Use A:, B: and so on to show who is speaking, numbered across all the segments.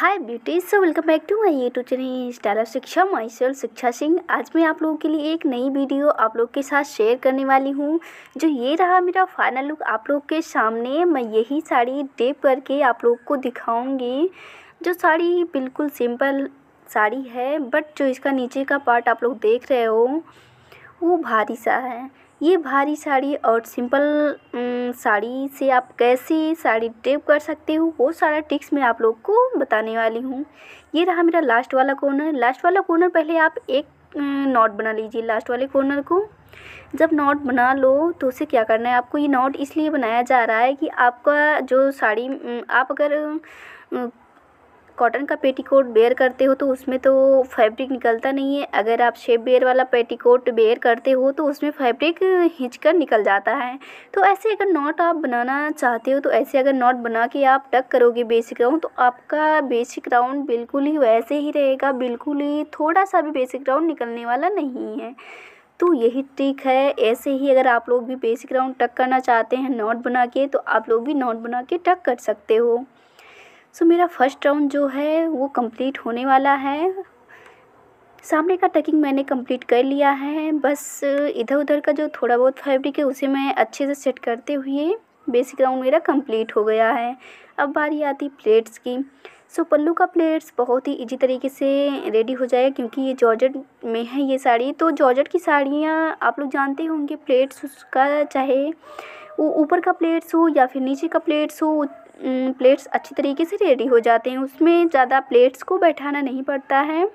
A: hi beauties so welcome back to my YouTube channel style of Shiksha myself Shiksha Singh आज मैं आप लोगों के लिए एक नई वीडियो आप लोग के साथ शेयर करने वाली हूँ जो ये रहा मेरा फाइनल लुक आप लोग के सामने मैं यही साड़ी टेप करके आप लोग को दिखाऊंगी जो साड़ी बिल्कुल सिंपल साड़ी है बट जो इसका नीचे का पार्ट आप लोग देख रहे हो वो भारी सा है ये भारी साड़ी और सिंपल साड़ी से आप कैसे साड़ी ड्रेप कर सकते हो वो सारा टिक्स मैं आप लोग को बताने वाली हूँ ये रहा मेरा लास्ट वाला कॉर्नर लास्ट वाला कॉर्नर पहले आप एक नॉट बना लीजिए लास्ट वाले कॉर्नर को जब नॉट बना लो तो उसे क्या करना है आपको ये नॉट इसलिए बनाया जा रहा है कि आपका जो साड़ी आप अगर कॉटन का पेटीकोट बेयर करते हो तो उसमें तो फैब्रिक निकलता नहीं है अगर आप शेप बेयर वाला पेटीकोट बेयर करते हो तो उसमें फैब्रिक हिंच कर निकल जाता है तो ऐसे अगर नॉट आप बनाना चाहते हो तो ऐसे अगर नॉट बना के आप टक करोगे बेसिक राउंड तो आपका बेसिक राउंड बिल्कुल ही वैसे ही रहेगा बिल्कुल ही थोड़ा सा भी बेसिक राउंड निकलने वाला नहीं है तो यही ट्रिक है ऐसे ही अगर आप लोग भी बेसिक राउंड टक करना चाहते हैं नॉट बना के तो आप लोग भी नॉट बना के टक कर सकते हो सो मेरा फर्स्ट राउंड जो है वो कंप्लीट होने वाला है सामने का टकिंग मैंने कंप्लीट कर लिया है बस इधर उधर का जो थोड़ा बहुत फैब्रिक है उसे मैं अच्छे से सेट करते हुए बेसिक राउंड मेरा कंप्लीट हो गया है अब बारी आती प्लेट्स की सो पल्लू का प्लेट्स बहुत ही इजी तरीके से रेडी हो जाएगा क्योंकि ये जॉर्जट में है ये साड़ी तो जॉर्जट की साड़ियाँ आप लोग जानते होंगे प्लेट्स उसका चाहे ऊपर का प्लेट्स हो या फिर नीचे का प्लेट्स हो प्लेट्स अच्छी तरीके से रेडी हो जाते हैं उसमें ज़्यादा प्लेट्स को बैठाना नहीं पड़ता है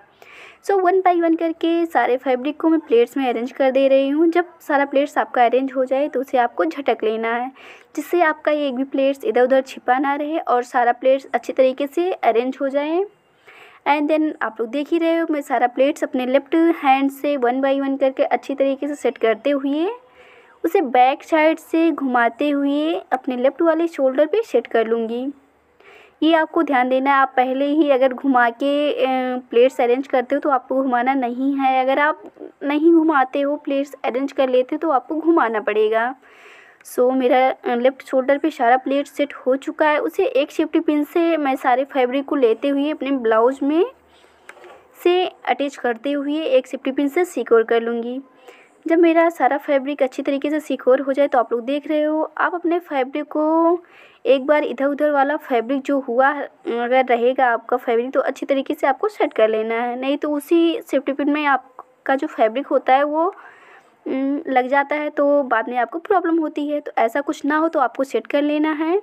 A: सो वन बाई वन करके सारे फैब्रिक को मैं प्लेट्स में अरेंज कर दे रही हूँ जब सारा प्लेट्स आपका अरेंज हो जाए तो उसे आपको झटक लेना है जिससे आपका एक भी प्लेट्स इधर उधर छिपा ना रहे और सारा प्लेट्स अच्छे तरीके से अरेंज हो जाए एंड देन आप लोग देख ही रहे हो मैं सारा प्लेट्स अपने लेफ्ट हैंड से वन बाई वन करके अच्छी तरीके से सेट करते हुए उसे बैक साइड से घुमाते हुए अपने लेफ़्ट वाले शोल्डर पे सेट कर लूँगी ये आपको ध्यान देना है आप पहले ही अगर घुमा के प्लेट्स अरेंज करते हो तो आपको घुमाना नहीं है अगर आप नहीं घुमाते हो प्लेट्स अरेंज कर लेते हो तो आपको घुमाना पड़ेगा सो so, मेरा लेफ़्ट शोल्डर पे सारा प्लेट सेट हो चुका है उसे एक सेफ्टी पिन से मैं सारे फैब्रिक को लेते हुए अपने ब्लाउज में से अटैच करते हुए एक सेफ्टी पिन से सिक्योर कर लूँगी जब मेरा सारा फैब्रिक अच्छी तरीके से सिक्योर हो जाए तो आप लोग देख रहे हो आप अपने फैब्रिक को एक बार इधर उधर वाला फैब्रिक जो हुआ अगर रहेगा आपका फैब्रिक तो अच्छी तरीके से आपको सेट कर लेना है नहीं तो उसी सेफ्टी पिन में आपका जो फैब्रिक होता है वो लग जाता है तो बाद में आपको प्रॉब्लम होती है तो ऐसा कुछ ना हो तो आपको सेट कर लेना है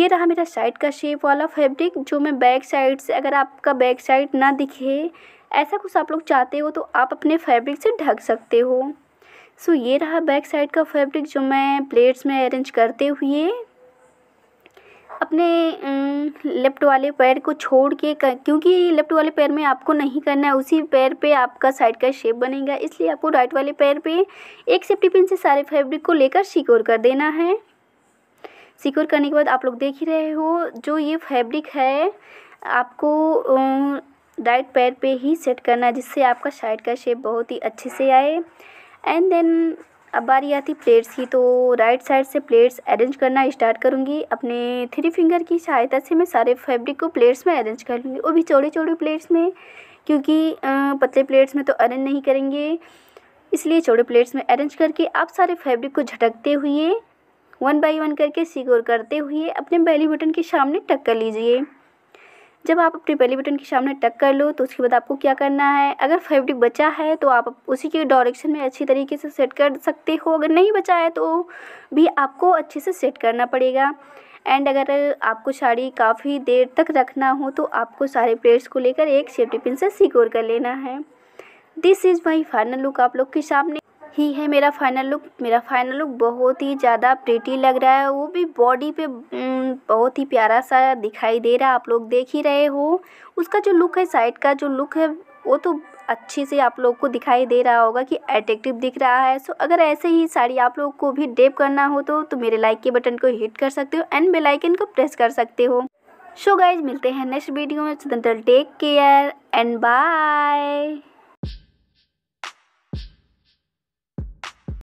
A: ये रहा मेरा साइड का शेप वाला फैब्रिक जो मैं बैक साइड से अगर आपका बैक साइड ना दिखे ऐसा कुछ आप लोग चाहते हो तो आप अपने फैब्रिक से ढक सकते हो सो ये रहा बैक साइड का फैब्रिक जो मैं प्लेट्स में अरेंज करते हुए अपने लेफ्ट वाले पैर को छोड़ के कर, क्योंकि लेफ्ट वाले पैर में आपको नहीं करना है उसी पैर पे आपका साइड का शेप बनेगा इसलिए आपको राइट वाले पैर पे एक सेफ्टी पिन से सारे फैब्रिक को लेकर सिक्योर कर देना है सिक्योर करने के बाद आप लोग देख ही रहे हो जो ये फैब्रिक है आपको राइट पैर पे ही सेट करना है जिससे आपका साइड का शेप बहुत ही अच्छे से आए एंड देन अब बारी आती प्लेट्स की तो राइट साइड से प्लेट्स अरेंज करना स्टार्ट करूँगी अपने थ्री फिंगर की सहायता से मैं सारे फैब्रिक को प्लेट्स में अरेंज कर लूँगी वो भी चौड़ी चौड़ी प्लेट्स में क्योंकि पतले प्लेट्स में तो अरेंज नहीं करेंगे इसलिए चौड़े प्लेट्स में अरेंज करके आप सारे फैब्रिक को झटकते हुए वन बाई वन करके सिक्योर करते हुए अपने बैली बटन के सामने टक कर लीजिए जब आप अपने बेली बटन के सामने टक कर लो तो उसके बाद आपको क्या करना है अगर फैब्रिक बचा है तो आप उसी के डायरेक्शन में अच्छी तरीके से सेट कर सकते हो अगर नहीं बचा है तो भी आपको अच्छे से सेट करना पड़ेगा एंड अगर आपको साड़ी काफ़ी देर तक रखना हो तो आपको सारे प्लेट्स को लेकर एक सेफ्टी पिन से सिक्योर कर लेना है this is my final look आप लोग के सामने ही है मेरा फाइनल लुक मेरा फाइनल लुक बहुत ही ज़्यादा प्रेटी लग रहा है वो भी बॉडी पे बहुत ही प्यारा सा दिखाई दे रहा है आप लोग देख ही रहे हो उसका जो लुक है साइड का जो लुक है वो तो अच्छे से आप लोग को दिखाई दे रहा होगा कि अट्रेक्टिव दिख रहा है सो अगर ऐसे ही साड़ी आप लोग को भी डेप करना हो तो, तो मेरे लाइक के बटन को हिट कर सकते हो एंड बेलाइकन को प्रेस कर सकते हो सो गाइज मिलते हैं नेक्स्ट वीडियो में टेक केयर एंड बाय